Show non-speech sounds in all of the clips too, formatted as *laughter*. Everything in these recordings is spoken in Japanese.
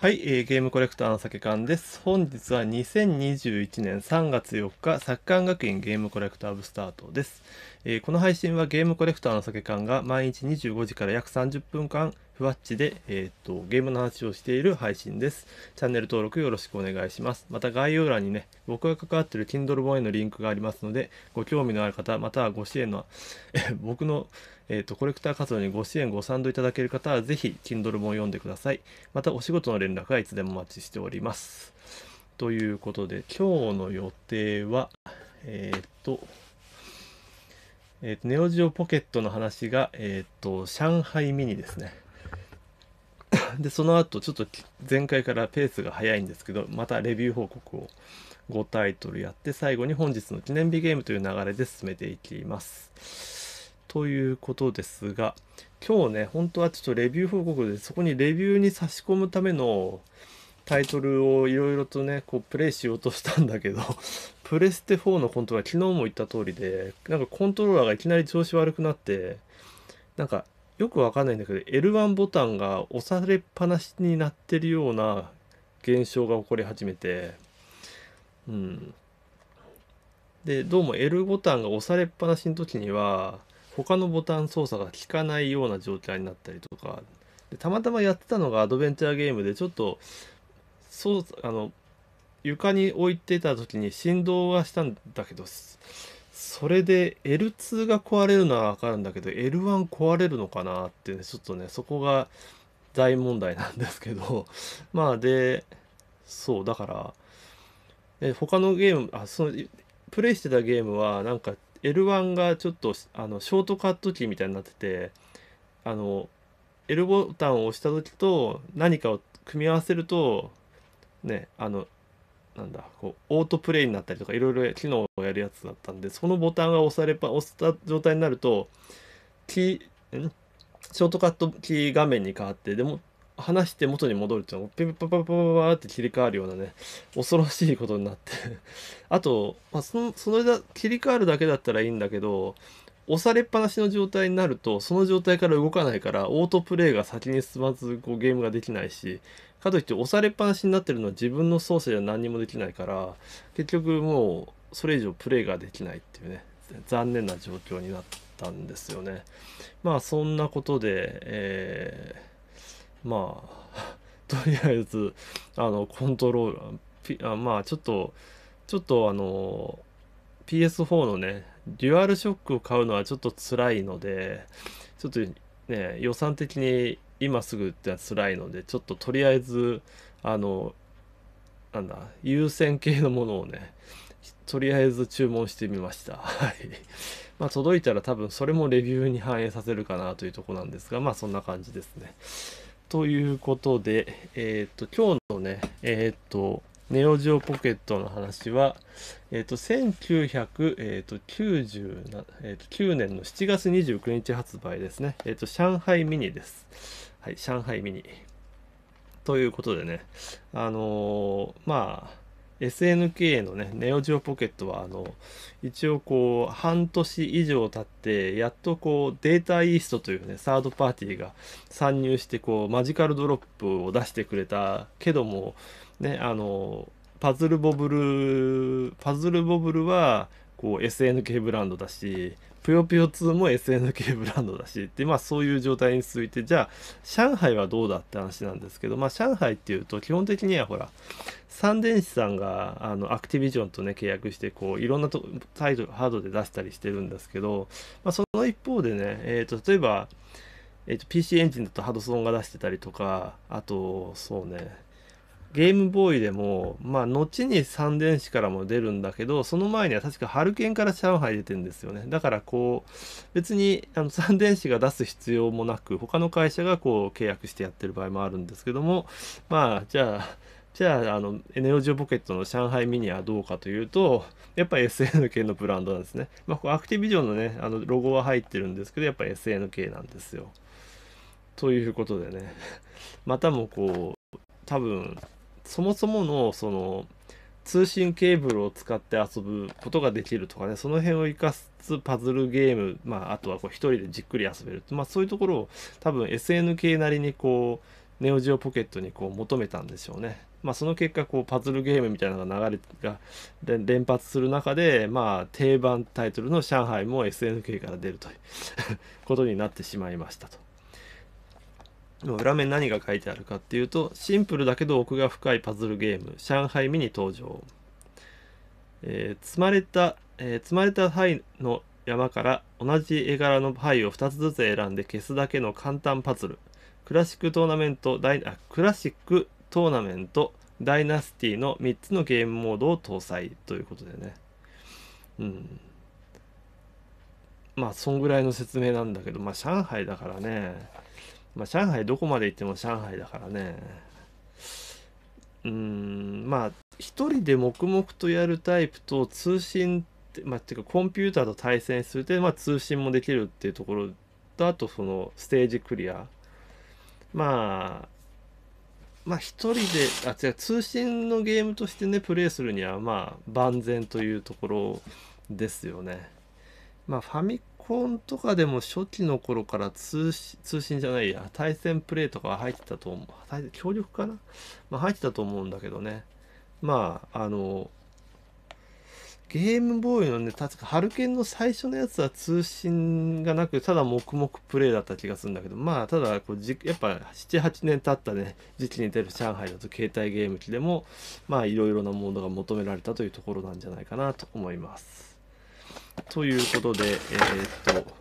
はい、えー、ゲームコレクターの酒缶です。本日は2021年3月4日、サッカー学院ゲームコレクター部スタートです、えー、この配信はゲームコレクターの酒缶が毎日25時から約30分間、ふわっちで、えっ、ー、と、ゲームの話をしている配信です。チャンネル登録よろしくお願いします。また概要欄にね、僕が関わっている Kindle 本へのリンクがありますので、ご興味のある方、またはご支援の、*laughs* 僕の、えっ、ー、と、コレクター活動にご支援、ご賛同いただける方は、ぜひ Kindle 本を読んでください。また、お仕事の連絡はいつでもお待ちしております。ということで、今日の予定は、えっ、ー、と、えっ、と、ネオジオポケットの話が、えっ、と、上海ミニですね。*laughs* で、その後、ちょっと前回からペースが速いんですけど、またレビュー報告を5タイトルやって、最後に本日の記念日ゲームという流れで進めていきます。ということですが、今日ね、本当はちょっとレビュー報告で、そこにレビューに差し込むためのタイトルをいろいろとね、こうプレイしようとしたんだけど、*laughs* プレステ4のコントローラー、昨日も言った通りで、なんかコントローラーがいきなり調子悪くなって、なんかよくわかんないんだけど L1 ボタンが押されっぱなしになってるような現象が起こり始めて、うん、でどうも L ボタンが押されっぱなしの時には他のボタン操作が効かないような状態になったりとかでたまたまやってたのがアドベンチャーゲームでちょっとそうあの床に置いてた時に振動はしたんだけどそれで L2 が壊れるのはわかるんだけど L1 壊れるのかなってねちょっとねそこが大問題なんですけど *laughs* まあでそうだからえ他のゲームあそのプレイしてたゲームはなんか L1 がちょっとあのショートカットキーみたいになっててあの L ボタンを押した時と何かを組み合わせるとねあのなんだこうオートプレイになったりとかいろいろ機能をやるやつだったんでそのボタンが押されば押した状態になるとキーんショートカットキー画面に変わってでも離して元に戻るっていうのをピピパパパパパって切り替わるようなね恐ろしいことになってあと、まあ、そのそれだ切り替わるだけだったらいいんだけど押されっぱなしの状態になるとその状態から動かないからオートプレイが先に進まずこうゲームができないしかといって押されっぱなしになってるのは自分の操作じゃ何にもできないから結局もうそれ以上プレイができないっていうね残念な状況になったんですよねまあそんなことで、えー、まあ *laughs* とりあえずあのコントローラーピあまあちょっとちょっとあの PS4 のねデュアルショックを買うのはちょっと辛いのでちょっとね予算的に今すぐって辛いのでちょっととりあえずあのなんだ優先系のものをねとりあえず注文してみました。はい。まあ、届いたら多分それもレビューに反映させるかなというとこなんですが、まあそんな感じですね。ということで、えっ、と、今日のね、えっ、と、ネオジオポケットの話は、えっ、ー、と、1999年の7月29日発売ですね。えっ、と、上海ミニです。はい、上海ミニ。ということでね、あのー、まあ、SNK のね、ネオジオポケットは、あの、一応こう、半年以上経って、やっとこう、データイーストというね、サードパーティーが参入して、こう、マジカルドロップを出してくれたけども、ね、あの、パズルボブル、パズルボブルは、こう、SNK ブランドだし、ぷよぷよ2も SNK ブランドだしで、まあ、そういう状態に続いてじゃあ上海はどうだって話なんですけど、まあ、上海っていうと基本的にはほら三電子さんがあのアクティビジョンとね契約してこういろんなとタイトルハードで出したりしてるんですけど、まあ、その一方でね、えーと、例えば、えーと、と PC エンジンだとハドソンが出してたりとかあとそうねゲームボーイでも、まあ、後に三電子からも出るんだけど、その前には確かハルケンから上海出てんですよね。だからこう、別にあの三電子が出す必要もなく、他の会社がこう契約してやってる場合もあるんですけども、まあ、じゃあ、じゃあ、あの、ネオジオポケットの上海ミニはどうかというと、やっぱ SNK のブランドなんですね。まあ、アクティビジョンのね、あの、ロゴは入ってるんですけど、やっぱ SNK なんですよ。ということでね、またもこう、多分、そもそものその通信ケーブルを使って遊ぶことができるとかね、その辺を生かすパズルゲーム、まあ、あとはこう一人でじっくり遊べる。まあ、そういうところを多分 SN k なりにこう、ネオジオポケットにこう求めたんでしょうね。まあ、その結果、こう、パズルゲームみたいなのが流れが連発する中で、まあ、定番タイトルの上海も SN k から出るということになってしまいましたと。裏面何が書いてあるかっていうとシンプルだけど奥が深いパズルゲーム「上海ミニ」登場、えー、積まれた、えー、積まれたパの山から同じ絵柄のパを2つずつ選んで消すだけの簡単パズルクラシックトーナメントダイあクラシックトーナメントダイナスティの3つのゲームモードを搭載ということでねうんまあそんぐらいの説明なんだけどまあ上海だからねまあ、上海どこまで行っても上海だからね。うん、まあ、一人で黙々とやるタイプと通信って、まあ、ていうかコンピューターと対戦するで、まあ、通信もできるっていうところと、あとそのステージクリア。まあ、まあ一人で、あ、違う、通信のゲームとしてね、プレイするには、まあ、万全というところですよね。まあ、ファミコンとかでも初期の頃から通信じゃないや、対戦プレイとかは入ってたと思う。協力かなまあ、入ってたと思うんだけどね。まあ、あの、ゲームボーイのね、確かハルケンの最初のやつは通信がなく、ただ黙々プレイだった気がするんだけど、まあ、ただこうじ、やっぱ7、8年経ったね、時期に出る上海だと携帯ゲーム機でも、まあ、いろいろなものが求められたというところなんじゃないかなと思います。ということで、えー、っと、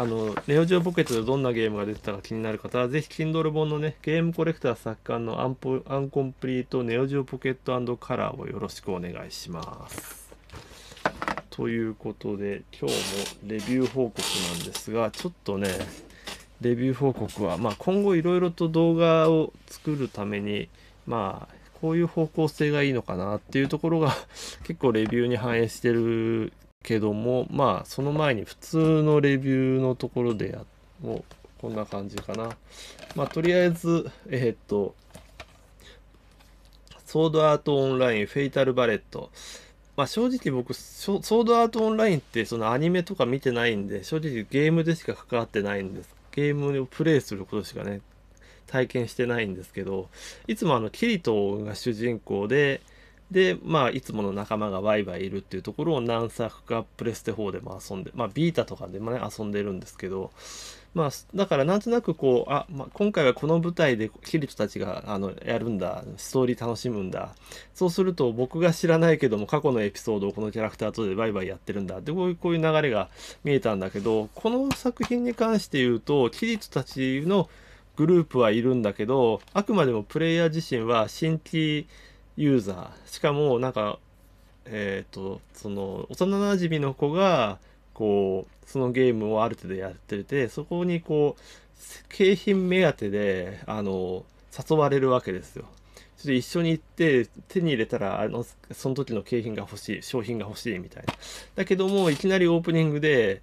あの、ネオジオポケットでどんなゲームが出てたか気になる方は、ぜひ Kindle 本のね、ゲームコレクター作家のアンポアンコンプリートネオジオポケットカラーをよろしくお願いします。ということで、今日もレビュー報告なんですが、ちょっとね、レビュー報告は、まあ、今後いろいろと動画を作るために、まあ、こういう方向性がいいのかなっていうところが結構レビューに反映してるけどもまあその前に普通のレビューのところでやもうこんな感じかなまあとりあえずえー、っとソードアートオンラインフェイタルバレットまあ正直僕ソードアートオンラインってそのアニメとか見てないんで正直ゲームでしか関わってないんですゲームをプレイすることしかね体験してないんですけどいつもあのキリトが主人公でで、まあ、いつもの仲間がワイワイいるっていうところを何作かプレステ4でも遊んで、まあ、ビータとかでもね、遊んでるんですけど、まあ、だからなんとなくこう、あ、まあ、今回はこの舞台でキリトたちがあのやるんだ、ストーリー楽しむんだ、そうすると僕が知らないけども過去のエピソードをこのキャラクターとでワイワイやってるんだってこういうこういう流れが見えたんだけど、この作品に関して言うと、キリトたちのグループはいるんだけど、あくまでもプレイヤー自身は新規ユーザーしかもなんかえっ、ー、とその幼なじみの子がこうそのゲームをある程度やっててそこにこう景品目当てであの誘われるわけですよ。それ一緒に行って手に入れたらあのその時の景品が欲しい商品が欲しいみたいな。だけどもいきなりオープニングで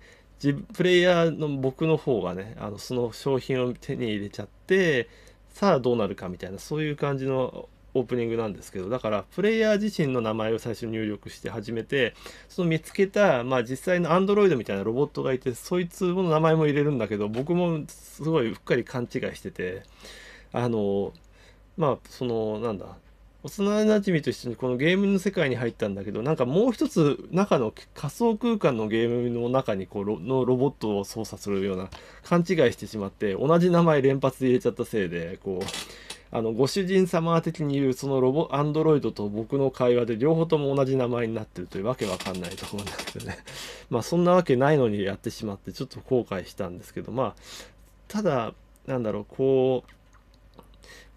プレイヤーの僕の方がねあのその商品を手に入れちゃってさあどうなるかみたいなそういう感じのオープニングなんですけどだからプレイヤー自身の名前を最初入力して始めてその見つけた、まあ、実際のアンドロイドみたいなロボットがいてそいつの名前も入れるんだけど僕もすごいうっかり勘違いしててあのまあそのなんだ幼なじみと一緒にこのゲームの世界に入ったんだけどなんかもう一つ中の仮想空間のゲームの中にこうのロボットを操作するような勘違いしてしまって同じ名前連発で入れちゃったせいでこうあのご主人様的に言うそのロボアンドロイドと僕の会話で両方とも同じ名前になってるというわけわかんないところなんですよね *laughs* まあそんなわけないのにやってしまってちょっと後悔したんですけどまあただなんだろうこう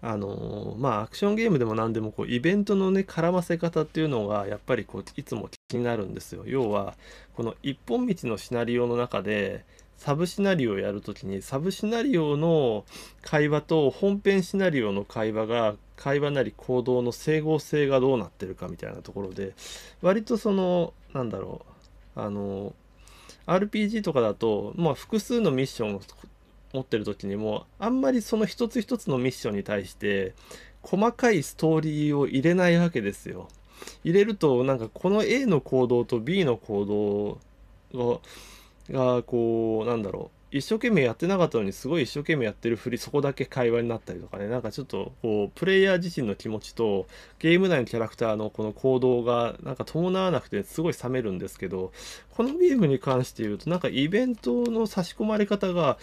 あのー、まあアクションゲームでも何でもこうイベントのね絡ませ方っていうのがやっぱりこういつも気になるんですよ。要はこの一本道のシナリオの中でサブシナリオをやるときにサブシナリオの会話と本編シナリオの会話が会話なり行動の整合性がどうなってるかみたいなところで割とそのなんだろうあの RPG とかだと、まあ、複数のミッションを持ってる時にもあんまりその一つ一つのミッションに対して細かいストーリーを入れないわけですよ。入れるとなんかこの A の行動と B の行動をがこうなんだろう一生懸命やってなかったのにすごい一生懸命やってるふりそこだけ会話になったりとかねなんかちょっとこうプレイヤー自身の気持ちとゲーム内のキャラクターのこの行動がなんか伴わなくてすごい冷めるんですけどこのゲームに関して言うとなんかイベントの差し込まれ方が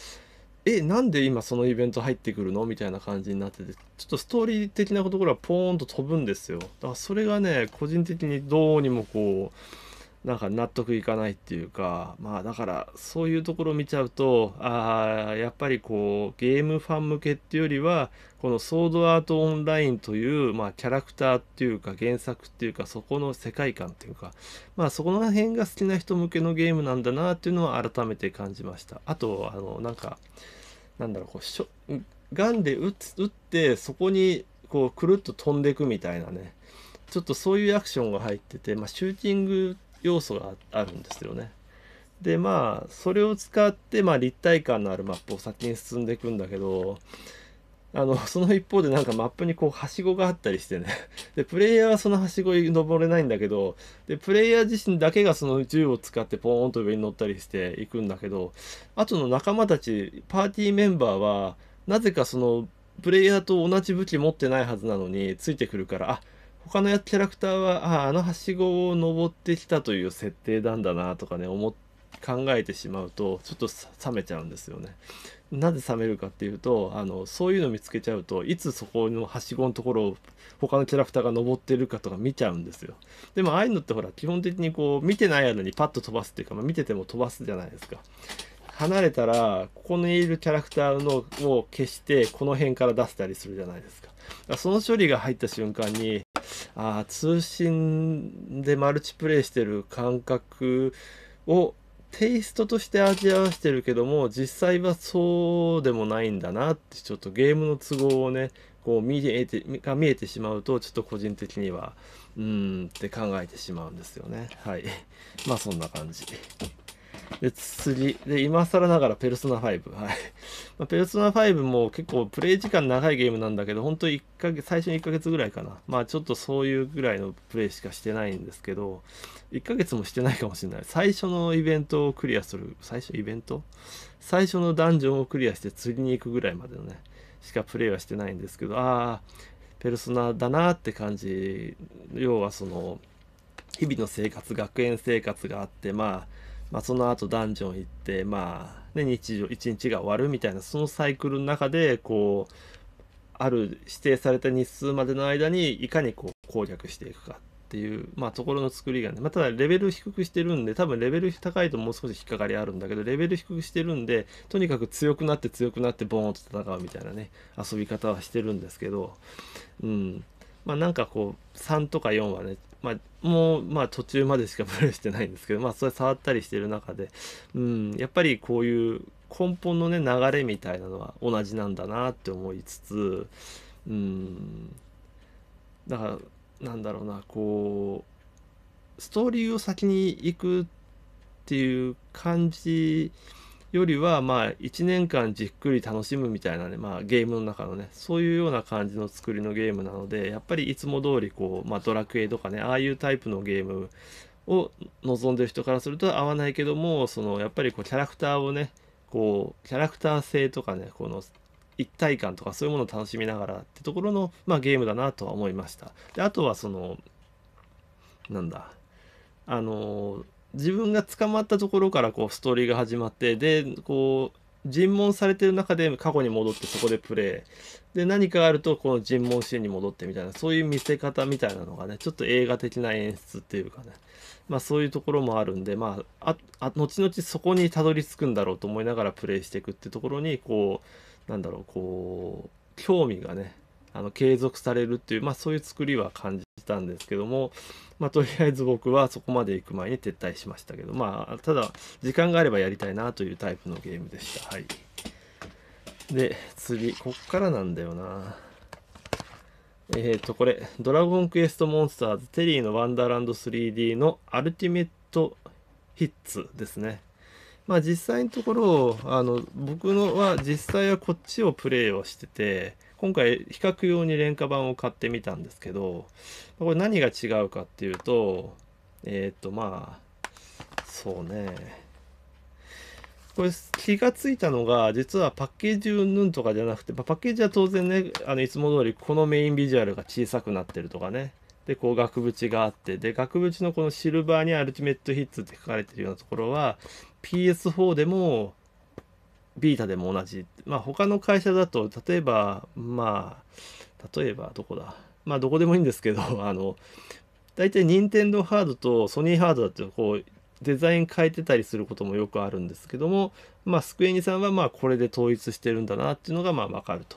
えなんで今そのイベント入ってくるのみたいな感じになっててちょっとストーリー的なところはポーンと飛ぶんですよだからそれがね個人的にどうにもこうなんか納得いかないっていうかまあだからそういうところを見ちゃうとあやっぱりこうゲームファン向けっていうよりはこの「ソードアート・オンライン」という、まあ、キャラクターっていうか原作っていうかそこの世界観っていうかまあそこの辺が好きな人向けのゲームなんだなっていうのは改めて感じましたあとあのなんかなんだろうこうしょガンで撃つ撃ってそこにこうくるっと飛んでいくみたいなねちょっとそういうアクションが入ってて、まあ、シューティング要素があるんですよね。でまあそれを使って、まあ、立体感のあるマップを先に進んでいくんだけどあのその一方でなんかマップにこうはしごがあったりしてねでプレイヤーはそのはしごに登れないんだけどでプレイヤー自身だけがその銃を使ってポーンと上に乗ったりしていくんだけどあとの仲間たちパーティーメンバーはなぜかそのプレイヤーと同じ武器持ってないはずなのについてくるからあ他のキャラクターは、ああ、あのはしごを登ってきたという設定なんだなとかね、思考えてしまうと、ちょっと冷めちゃうんですよね。なぜ冷めるかっていうと、あの、そういうの見つけちゃうと、いつそこのはしごのところを他のキャラクターが登ってるかとか見ちゃうんですよ。でも、ああいうのってほら、基本的にこう、見てない間にパッと飛ばすっていうか、まあ、見てても飛ばすじゃないですか。離れたらここにいるキャラクターのを消してこの辺から出せたりするじゃないですかその処理が入った瞬間にあ通信でマルチプレイしてる感覚をテイストとして味わわしてるけども実際はそうでもないんだなってちょっとゲームの都合をねこう見えてが見えてしまうとちょっと個人的にはうーんって考えてしまうんですよねはいまあそんな感じ。で、次。で、今更ながらペルソナ5。はい。まあ、ペルソナ5も結構プレイ時間長いゲームなんだけど、本当1ヶ月、最初の1ヶ月ぐらいかな。まあちょっとそういうぐらいのプレイしかしてないんですけど、1ヶ月もしてないかもしれない。最初のイベントをクリアする、最初イベント最初のダンジョンをクリアして釣りに行くぐらいまでのね、しかプレイはしてないんですけど、ああ、ペルソナだなって感じ。要はその、日々の生活、学園生活があって、まあ、まあ、その後ダンジョン行って、まあね、日常一日が終わるみたいなそのサイクルの中でこうある指定された日数までの間にいかにこう攻略していくかっていう、まあ、ところの作りがね、まあ、ただレベル低くしてるんで多分レベル高いともう少し引っかかりあるんだけどレベル低くしてるんでとにかく強くなって強くなってボーンと戦うみたいなね遊び方はしてるんですけどうんまあなんかこう3とか4はねまあ、もう、まあ、途中までしかプレイしてないんですけど、まあ、それ触ったりしてる中で、うん、やっぱりこういう根本のね、流れみたいなのは同じなんだなって思いつつ、うん、だから、なんだろうな、こう、ストーリーを先に行くっていう感じ、よりはまあ1年間じっくり楽しむみたいなね、まあ、ゲームの中のねそういうような感じの作りのゲームなのでやっぱりいつも通りこう、まあ、ドラクエとかねああいうタイプのゲームを望んでる人からすると合わないけどもそのやっぱりこうキャラクターをねこうキャラクター性とかねこの一体感とかそういうものを楽しみながらってところの、まあ、ゲームだなとは思いました。であとはそのなんだあの自分が捕まったところからこうストーリーが始まってでこう尋問されてる中で過去に戻ってそこでプレイで何かあるとこの尋問シーンに戻ってみたいなそういう見せ方みたいなのがねちょっと映画的な演出っていうかねまあそういうところもあるんでまああ後々そこにたどり着くんだろうと思いながらプレイしていくってところにこうなんだろうこう興味がねあの継続されるっていう、まあ、そういう作りは感じたんですけども、まあ、とりあえず僕はそこまで行く前に撤退しましたけど、まあ、ただ時間があればやりたいなというタイプのゲームでした。はい、で次こっからなんだよな。えっ、ー、とこれ「ドラゴンクエストモンスターズテリーのワンダーランド 3D」のアルティメットヒッツですね。まあ実際のところあの僕のは実際はこっちをプレイをしてて今回比較用に廉価版を買ってみたんですけど、これ何が違うかっていうと、えっ、ー、とまあ、そうね。これ気がついたのが、実はパッケージ云々とかじゃなくて、まあ、パッケージは当然ね、あのいつも通りこのメインビジュアルが小さくなってるとかね。で、こう額縁があって、で、額縁のこのシルバーにアルティメットヒッツって書かれてるようなところは、PS4 でもビータでも同じ。まあ他の会社だと、例えば、まあ、例えばどこだ。まあどこでもいいんですけど、*laughs* あの、大体任天堂ハードとソニーハードだとこうデザイン変えてたりすることもよくあるんですけども、まあ、スクエニさんはまあこれで統一してるんだなっていうのがまあわかると。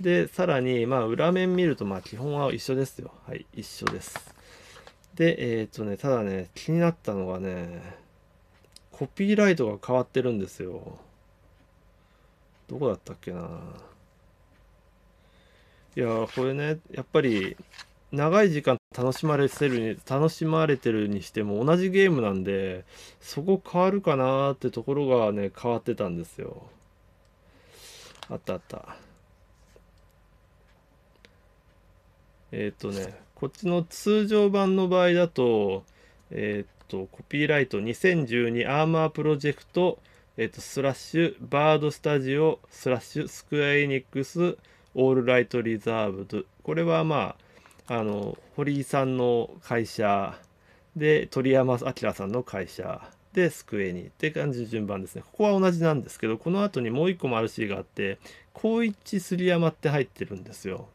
で、さらに、まあ、裏面見ると、まあ、基本は一緒ですよ。はい、一緒です。で、えっ、とね、ただね、気になったのがね、コピーライトが変わってるんですよ。どこだったっけないやこれねやっぱり長い時間楽しまれてる楽しまれてるにしても同じゲームなんでそこ変わるかなってところがね変わってたんですよあったあったえっ、ー、とねこっちの通常版の場合だとえっ、ー、とコピーライト2012アーマープロジェクトえっ、と、スラッシュ、バードスタジオ、スラッシュ、スクエアエニックス、オールライトリザーブド。これはまあ、あの、堀井さんの会社で、鳥山明さんの会社で、スクエニって感じの順番ですね。ここは同じなんですけど、この後にもう一個マルシーがあって、高一り山って入ってるんですよ。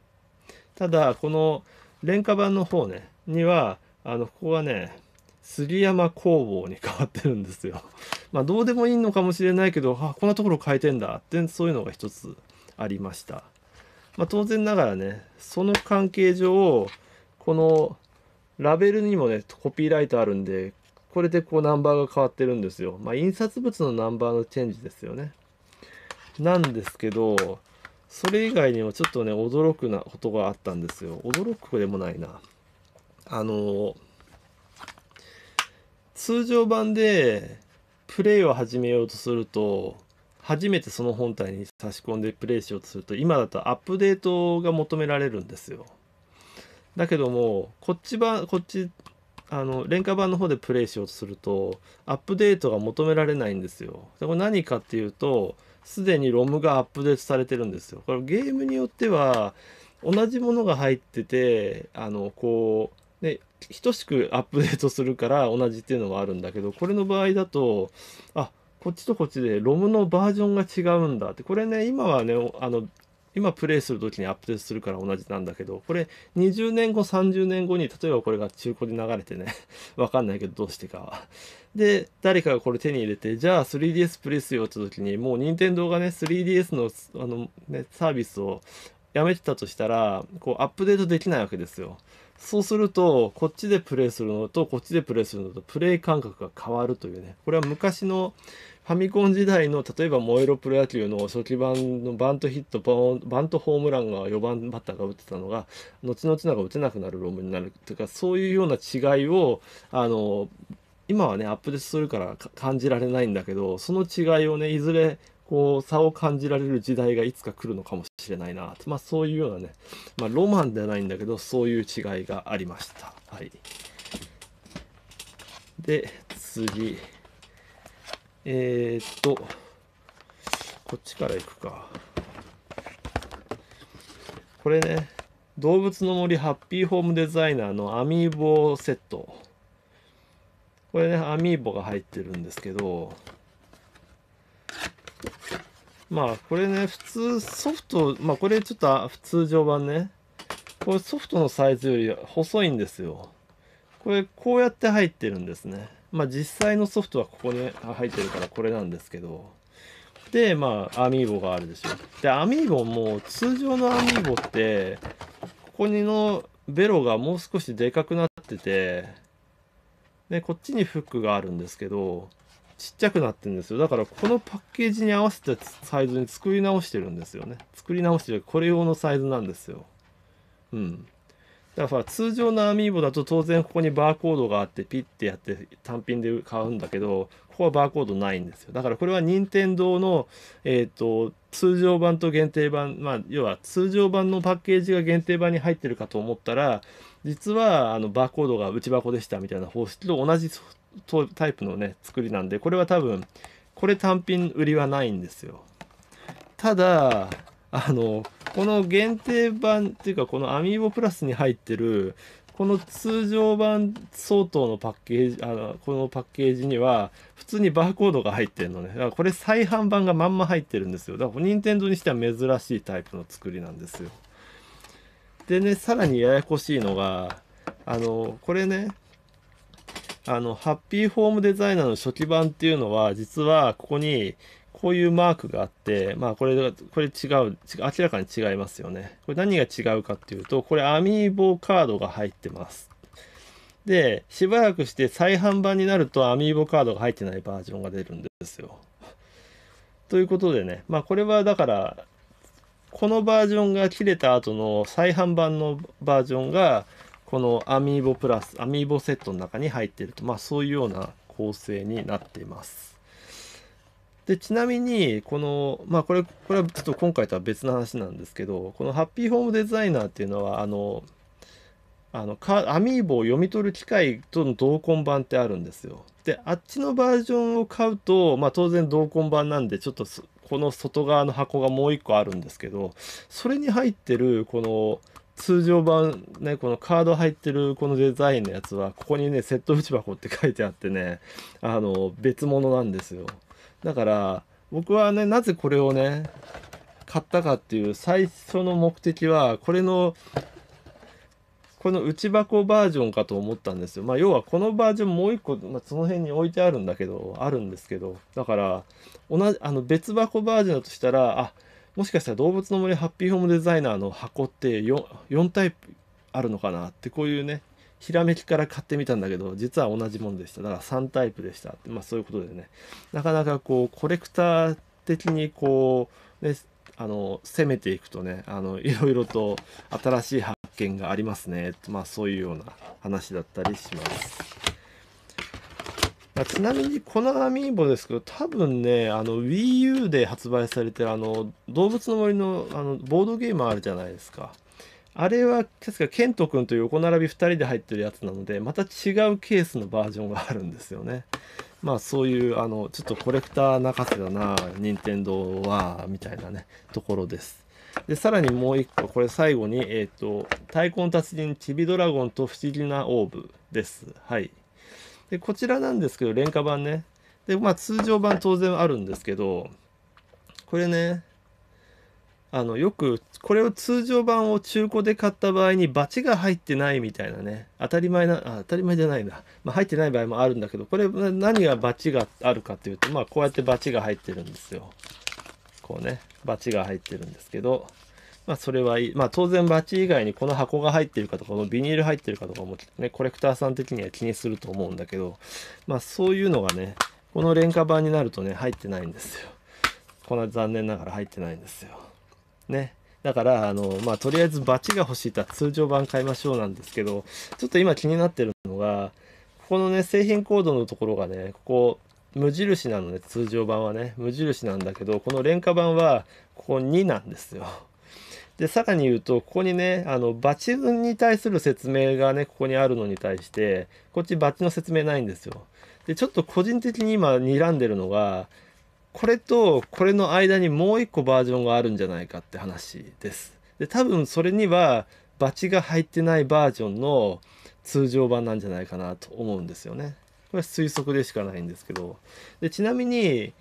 ただ、この廉価版の方ね、には、あの、ここはね、杉山工房に変わってるんですよ。*laughs* まあどうでもいいのかもしれないけど、あこんなところ変えてんだってそういうのが一つありました。まあ当然ながらね、その関係上、このラベルにもね、コピーライトあるんで、これでこうナンバーが変わってるんですよ。まあ印刷物のナンバーのチェンジですよね。なんですけど、それ以外にもちょっとね、驚くなことがあったんですよ。驚くでもないな。あのー通常版でプレイを始めようとすると初めてその本体に差し込んでプレイしようとすると今だとアップデートが求められるんですよだけどもこっち版こっちあの廉価版の方でプレイしようとするとアップデートが求められないんですよでこれ何かっていうとすでに ROM がアップデートされてるんですよこれゲームによっては同じものが入っててあのこうね等しくアップデートするから同じっていうのはあるんだけど、これの場合だと、あ、こっちとこっちで ROM のバージョンが違うんだって、これね、今はね、あの、今プレイする時にアップデートするから同じなんだけど、これ20年後、30年後に、例えばこれが中古で流れてね、*laughs* わかんないけどどうしてかは。で、誰かがこれ手に入れて、じゃあ 3DS プレイすよって時に、もう任天堂がね、3DS のあの、ね、サービスをやめてたとしたらこうアップデートできないわけですよ。そうするとこっちでプレイするのとこっちでプレイするのとプレイ感覚が変わるというねこれは昔のファミコン時代の例えばモえろプロ野球の初期版のバントヒットバントホームランが4番バッターが打ってたのが後々なんか打てなくなるロムになるというかそういうような違いをあの今はねアップデートするから感じられないんだけどその違いをねいずれこう差を感じられる時代がいつか来るのかもしれないなまあそういうようなね、まあ、ロマンではないんだけどそういう違いがありましたはいで次えー、っとこっちからいくかこれね動物の森ハッピーホームデザイナーのアミーボセットこれねアミーボが入ってるんですけどまあこれね、普通ソフト、まあこれちょっと普通常版ね、これソフトのサイズより細いんですよ。これこうやって入ってるんですね。まあ実際のソフトはここに入ってるからこれなんですけど。で、まあアミーボがあるでしょ。で、アミーボも通常のアミーボって、ここにのベロがもう少しでかくなってて、で、こっちにフックがあるんですけど、ちっちゃくなってるんですよだからこのパッケージに合わせたサイズに作り直してるんですよね作り直してるこれ用のサイズなんですようんだから通常のアミーボだと当然ここにバーコードがあってピッてやって単品で買うんだけどここはバーコードないんですよだからこれは任天堂のえっ、ー、と通常版と限定版まあ要は通常版のパッケージが限定版に入ってるかと思ったら実はあのバーコードが内箱でしたみたいな方式と同じタイプのね作りなんでこれは多分これ単品売りはないんですよただあのこの限定版っていうかこのアミーボプラスに入ってるこの通常版相当のパッケージあのこのパッケージには普通にバーコードが入ってるのねだからこれ再販版がまんま入ってるんですよだから任天堂にしては珍しいタイプの作りなんですよでねさらにややこしいのがあのこれねあの、ハッピーフォームデザイナーの初期版っていうのは、実はここにこういうマークがあって、まあこれ、これ違う、明らかに違いますよね。これ何が違うかっていうと、これアミーボカードが入ってます。で、しばらくして再販版になるとアミーボカードが入ってないバージョンが出るんですよ。ということでね、まあこれはだから、このバージョンが切れた後の再販版のバージョンがこのアミーボプラスアミーボセットの中に入っていると、まあ、そういうような構成になっていますでちなみにこのまあこれこれはちょっと今回とは別の話なんですけどこのハッピーホームデザイナーっていうのはあのあのアミーボを読み取る機械との同梱版ってあるんですよであっちのバージョンを買うと、まあ、当然同梱版なんでちょっとこの外側の箱がもう一個あるんですけどそれに入ってるこの通常版ねこのカード入ってるこのデザインのやつはここにねセット内箱って書いてあってねあの別物なんですよだから僕はねなぜこれをね買ったかっていう最初の目的はこれのこの内箱バージョンかと思ったんですよ。まあ、要はこのバージョンもう一個、まあ、その辺に置いてあるんだけど、あるんですけど、だから、同じ、あの別箱バージョンだとしたら、あ、もしかしたら動物の森ハッピーホームデザイナーの箱って 4, 4タイプあるのかなってこういうねひらめきから買ってみたんだけど実は同じものでしただから3タイプでしたってまあそういうことでねなかなかこうコレクター的にこうねあの攻めていくとねあのいろいろと新しい発見がありますねまあそういうような話だったりします。あ、ちなみにこのアミーボですけど多分ねあの Wii U で発売されてるあの動物の森のあのボードゲームあるじゃないですかあれは確かケント君と横並び2人で入ってるやつなのでまた違うケースのバージョンがあるんですよねまあそういうあのちょっとコレクター泣かせだな任天堂はみたいなねところですでさらにもう一個これ最後にえっ、ー、と「太鼓の達人チビドラゴンと不思議なオーブ」ですはいで、こちらなんですけど、廉価版ね。で、まあ通常版当然あるんですけど、これね、あの、よく、これを通常版を中古で買った場合にバチが入ってないみたいなね、当たり前な、あ当たり前じゃないな。まあ、入ってない場合もあるんだけど、これ何がバチがあるかっていうと、まあこうやってバチが入ってるんですよ。こうね、バチが入ってるんですけど、まあ、それはいい。まあ、当然バチ以外にこの箱が入ってるかとか、このビニール入ってるかとかも、ね、コレクターさん的には気にすると思うんだけど、まあ、そういうのがね、この廉価版になるとね、入ってないんですよ。こんな残念ながら入ってないんですよ。ね。だから、あの、まあ、とりあえずバチが欲しいとは通常版買いましょうなんですけど、ちょっと今気になってるのが、ここのね、製品コードのところがね、ここ、無印なので、ね、通常版はね、無印なんだけど、この廉価版は、ここ2なんですよ。で、さらに言うと、ここにね、あの、バチ運に対する説明がね、ここにあるのに対して、こっちバチの説明ないんですよ。で、ちょっと個人的に今睨んでるのが、これとこれの間にもう一個バージョンがあるんじゃないかって話です。で、多分それには、バチが入ってないバージョンの通常版なんじゃないかなと思うんですよね。これは推測でしかないんですけど。で、ちなみに、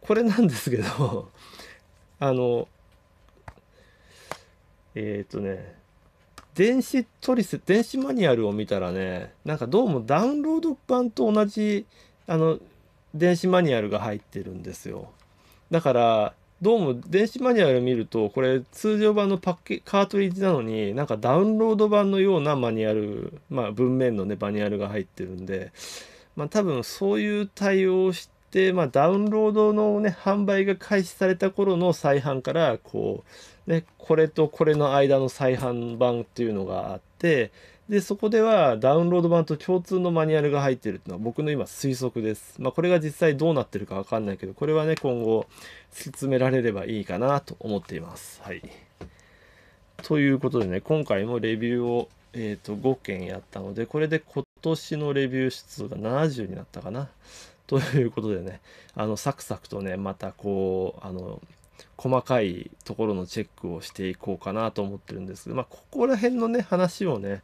これなんですけど、あの、えっ、ー、とね、電子トリス、電子マニュアルを見たらね、なんかどうもダウンロード版と同じ、あの、電子マニュアルが入ってるんですよ。だから、どうも電子マニュアル見ると、これ通常版のパッケカートリッジなのに、なんかダウンロード版のようなマニュアル、まあ文面のね、マニュアルが入ってるんで、まあ多分そういう対応して、で、まあ、ダウンロードの、ね、販売が開始された頃の再販からこう、ね、これとこれの間の再販版っていうのがあってでそこではダウンロード版と共通のマニュアルが入ってるっていうのは僕の今推測です。まあ、これが実際どうなってるかわかんないけどこれはね今後進められればいいかなと思っています。はい、ということでね今回もレビューを、えーと、5件やったのでこれで今年のレビュー数が70になったかな。ということでね、あの、サクサクとね、またこう、あの、細かいところのチェックをしていこうかなと思ってるんですまあ、ここら辺のね、話をね、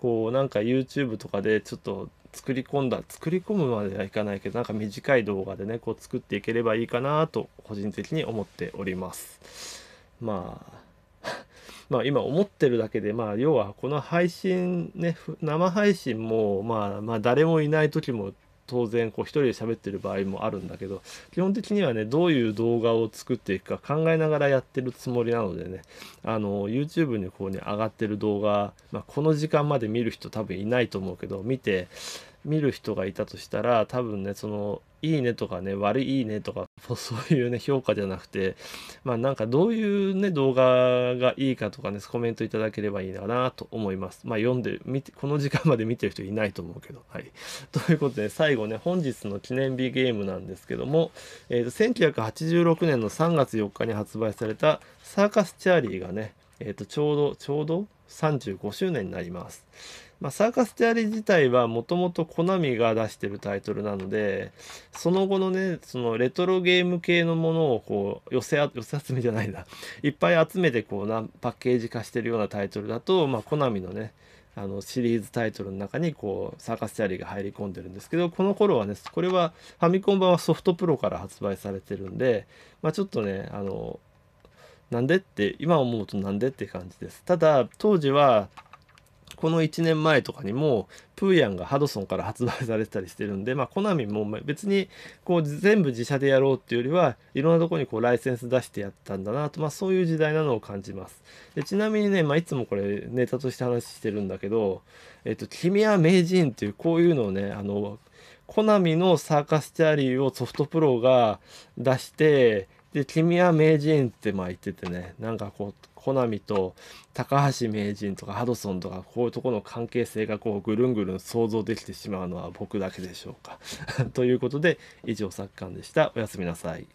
こう、なんか YouTube とかでちょっと作り込んだ、作り込むまではいかないけど、なんか短い動画でね、こう作っていければいいかなと、個人的に思っております。まあ、*laughs* まあ今思ってるだけで、まあ要はこの配信ね、生配信もまあまあ誰もいない時も当然こう一人で喋ってる場合もあるんだけど基本的にはねどういう動画を作っていくか考えながらやってるつもりなのでねあの YouTube にこうね上がってる動画、まあ、この時間まで見る人多分いないと思うけど見て見る人がいたとしたら多分ねそのいいねとかね悪いいいねとかそういうね評価じゃなくてまあなんかどういうね動画がいいかとかねコメントいただければいいかなと思いますまあ読んでみてこの時間まで見てる人いないと思うけどはい *laughs* ということで最後ね本日の記念日ゲームなんですけども、えー、と1986年の3月4日に発売されたサーカスチャーリーがねえっ、ー、とちょうどちょうど35周年になりますまあ、サーカステアリ自体はもともとコナミが出してるタイトルなので、その後のね、そのレトロゲーム系のものをこう寄せ寄せ集めじゃないな、*laughs* いっぱい集めてこうなパッケージ化してるようなタイトルだと、まあ、コナミのね、あのシリーズタイトルの中にこうサーカステアリーが入り込んでるんですけどこの頃はねこれはファミコン版はソフトプロから発売されてるんで、まあ、ちょっとねあのなんでって今思うとなんでって感じですただ当時はこの1年前とかにも、プーヤンがハドソンから発売されてたりしてるんで、まあ、コナミも別にこう全部自社でやろうっていうよりは、いろんなとこにこうライセンス出してやったんだなと、まあ、そういう時代なのを感じます。でちなみにね、まあ、いつもこれネタとして話してるんだけど、えっと、君は名人っていう、こういうのをね、あの、コナミのサーカスチャーリーをソフトプロが出して、で、君は名人ってまあ言っててね、なんかこう、コナミと高橋名人とかハドソンとかこういうとこの関係性がこうぐるんぐるん想像できてしまうのは僕だけでしょうか *laughs* ということで以上作家でしたおやすみなさい